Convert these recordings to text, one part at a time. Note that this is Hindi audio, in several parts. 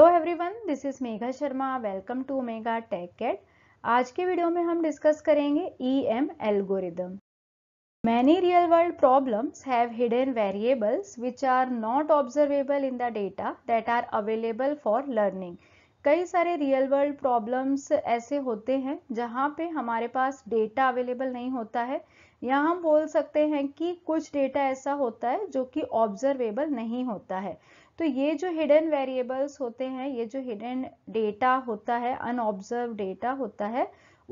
Hello everyone this is Megha Sharma welcome to mega tech cat आज के वीडियो में हम डिस्कस करेंगे E M algorithm many real world problems have hidden variables which are not observable in the data that are available for learning कई सारे रियल वर्ल्ड प्रॉब्लम्स ऐसे होते हैं जहाँ पे हमारे पास डेटा अवेलेबल नहीं होता है या हम बोल सकते हैं कि कुछ डेटा ऐसा होता है जो कि ऑब्जर्वेबल नहीं होता है तो ये जो हिडन वेरिएबल्स होते हैं ये जो हिडन डेटा होता है अनऑब्जर्व डेटा होता है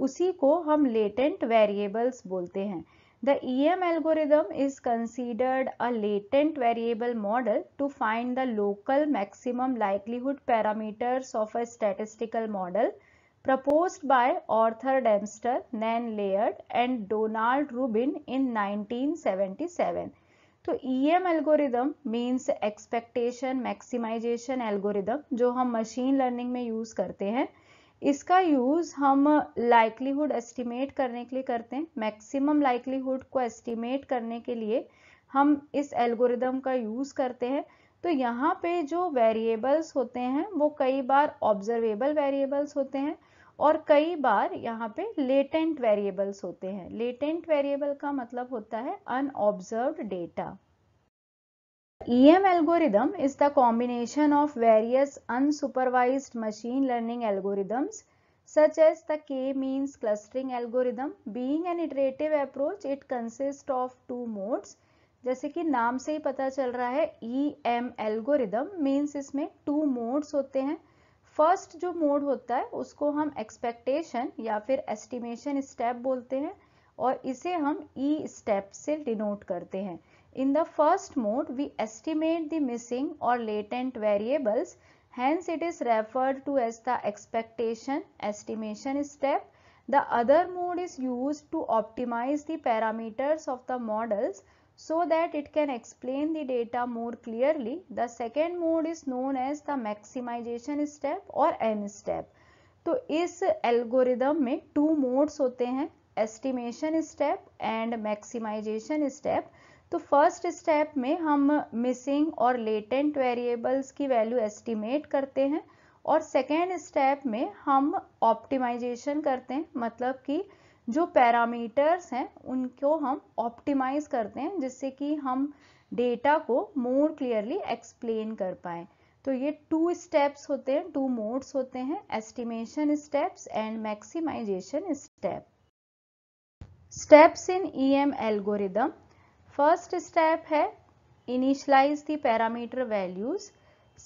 उसी को हम लेटेंट वेरिएबल्स बोलते हैं the E M algorithm is considered a latent variable model to find the local maximum likelihood parameters of a statistical model propose by Arthur Dempster Nan Laird and Donald Rubin in nineteen seventy seven तो E M algorithm means expectation maximization algorithm जो हम मशीन लर्निंग में यूज़ करते हैं इसका यूज़ हम लाइवलीहुड एस्टिमेट करने के लिए करते हैं मैक्सिमम लाइवलीहुड को एस्टिमेट करने के लिए हम इस एल्गोरिदम का यूज़ करते हैं तो यहाँ पे जो वेरिएबल्स होते हैं वो कई बार ऑब्जर्वेबल वेरिएबल्स होते हैं और कई बार यहाँ पे लेटेंट वेरिएबल्स होते हैं लेटेंट वेरिएबल का मतलब होता है unobserved data E M algorithm is the combination of various unsupervised machine learning algorithms such as the K means clustering algorithm being an iterative approach it consist of two modes जैसे कि नाम से ही पता चल रहा है ई एम एल्गोरिदम मीन्स इसमें टू मोड्स होते हैं फर्स्ट जो मोड होता है उसको हम एक्सपेक्टेशन या फिर एस्टिमेशन स्टेप बोलते हैं और इसे हम ई e स्टेप से डिनोट करते हैं in the first mode we estimate the missing और latent variables hence it is referred to as the expectation estimation step the other mode is use to optimize the parameters of the models so that it can explain the data more clearly. The second mode is known as the maximization step or M step. तो इस एल्गोरिदम में टू मोड्स होते हैं estimation step and maximization step तो फर्स्ट स्टेप में हम मिसिंग और लेटेंट वेरिएबल्स की वैल्यू एस्टिमेट करते हैं और सेकेंड स्टेप में हम ऑप्टिमाइजेशन करते हैं मतलब कि जो पैरामीटर्स हैं उनको हम ऑप्टिमाइज करते हैं जिससे कि हम डेटा को मोर क्लियरली एक्सप्लेन कर पाए तो ये टू स्टेप्स होते हैं टू मोड्स होते हैं estimation steps and maximization step steps in E M algorithm first step है initialize the parameter values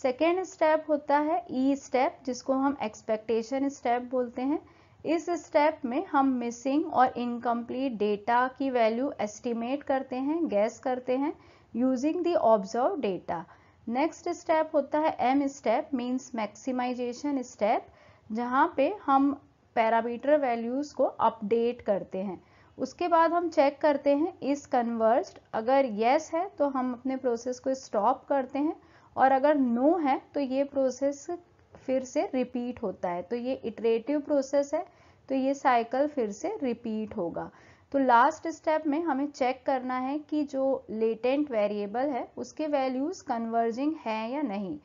second step होता है ई e स्टेप जिसको हम एक्सपेक्टेशन स्टेप बोलते हैं इस स्टेप में हम मिसिंग और इनकम्प्लीट डेटा की वैल्यू एस्टिमेट करते हैं गैस करते हैं using the observed data next step होता है M step means maximization step जहाँ पे हम पैरामीटर वैल्यूज़ को अपडेट करते हैं उसके बाद हम चेक करते हैं इस कन्वर्स्ड अगर येस yes है तो हम अपने प्रोसेस को स्टॉप करते हैं और अगर नो no है तो ये प्रोसेस फिर से रिपीट होता है तो ये इटरेटिव प्रोसेस है तो ये साइकिल फिर से रिपीट होगा तो लास्ट स्टेप में हमें चेक करना है कि जो लेटेंट वेरिएबल है उसके वैल्यूज़ कन्वर्जिंग है या नहीं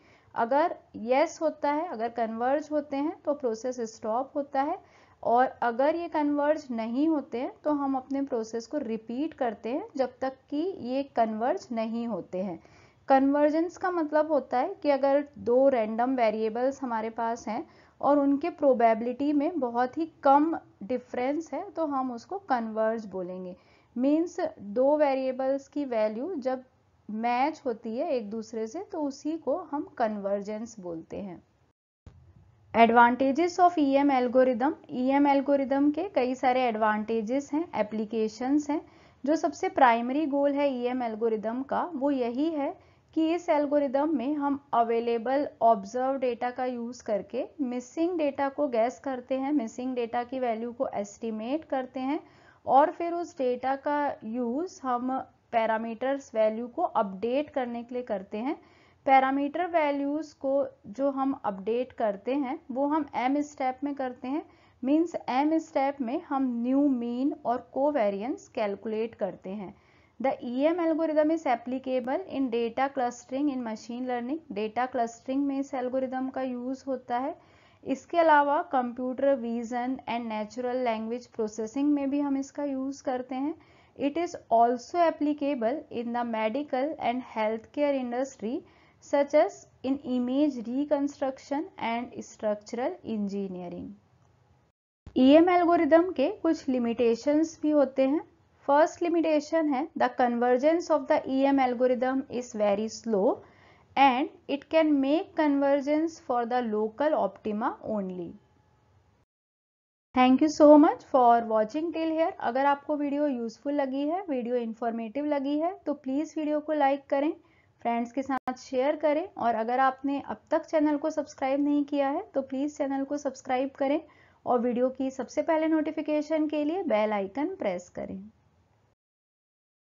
अगर यस yes होता है अगर कन्वर्ज होते हैं तो प्रोसेस स्टॉप होता है और अगर ये कन्वर्ज नहीं होते हैं तो हम अपने प्रोसेस को रिपीट करते हैं जब तक कि ये कन्वर्ज नहीं होते हैं कन्वर्जेंस का मतलब होता है कि अगर दो रैंडम वेरिएबल्स हमारे पास हैं और उनके प्रोबेबिलिटी में बहुत ही कम डिफरेंस है तो हम उसको कन्वर्ज बोलेंगे मीन्स दो वेरिएबल्स की वैल्यू जब मैच होती है एक दूसरे से तो उसी को हम कन्वर्जेंस बोलते हैं advantages of E M algorithm E M algorithm के कई सारे एडवांटेजेस हैं एप्लीकेशंस हैं जो सबसे प्राइमरी गोल है ई एम एल्गोरिदम का वो यही है कि इस एल्गोरिदम में हम अवेलेबल ऑब्जर्व डेटा का यूज़ करके मिसिंग डेटा को गैस करते हैं मिसिंग डेटा की वैल्यू को एस्टिमेट करते हैं और फिर उस डेटा का यूज़ हम पैरामीटर्स वैल्यू को अपडेट करने के लिए करते हैं पैरामीटर वैल्यूज़ को जो हम अपडेट करते हैं वो हम एम स्टेप में करते हैं मीन्स एम स्टेप में हम न्यू मीन और कोवेरियंस कैलकुलेट करते हैं The EM algorithm is applicable in data clustering in machine learning. Data clustering में इस algorithm का use होता है इसके अलावा computer vision and natural language processing में भी हम इसका use करते हैं It is also applicable in the medical and healthcare industry such as in image reconstruction and structural engineering. EM algorithm के कुछ limitations भी होते हैं फर्स्ट लिमिटेशन है the convergence of the E M algorithm is very slow and it can make convergence for the local optima only thank you so much for watching till here अगर आपको वीडियो यूजफुल लगी है वीडियो इन्फॉर्मेटिव लगी है तो प्लीज़ वीडियो को लाइक करें फ्रेंड्स के साथ शेयर करें और अगर आपने अब तक चैनल को सब्सक्राइब नहीं किया है तो प्लीज़ चैनल को सब्सक्राइब करें और वीडियो की सबसे पहले नोटिफिकेशन के लिए बेल आइकन प्रेस करें